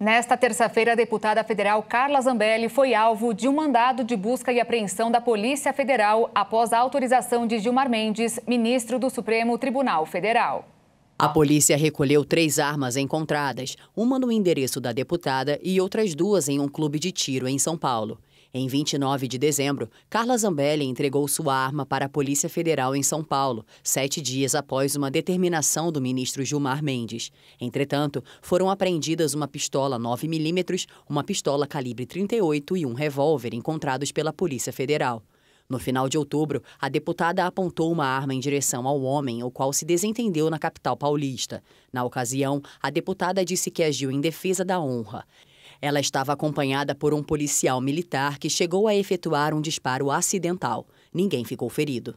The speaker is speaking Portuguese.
Nesta terça-feira, a deputada federal Carla Zambelli foi alvo de um mandado de busca e apreensão da Polícia Federal após a autorização de Gilmar Mendes, ministro do Supremo Tribunal Federal. A polícia recolheu três armas encontradas, uma no endereço da deputada e outras duas em um clube de tiro em São Paulo. Em 29 de dezembro, Carla Zambelli entregou sua arma para a Polícia Federal em São Paulo, sete dias após uma determinação do ministro Gilmar Mendes. Entretanto, foram apreendidas uma pistola 9mm, uma pistola calibre 38 e um revólver encontrados pela Polícia Federal. No final de outubro, a deputada apontou uma arma em direção ao homem, o qual se desentendeu na capital paulista. Na ocasião, a deputada disse que agiu em defesa da honra. Ela estava acompanhada por um policial militar que chegou a efetuar um disparo acidental. Ninguém ficou ferido.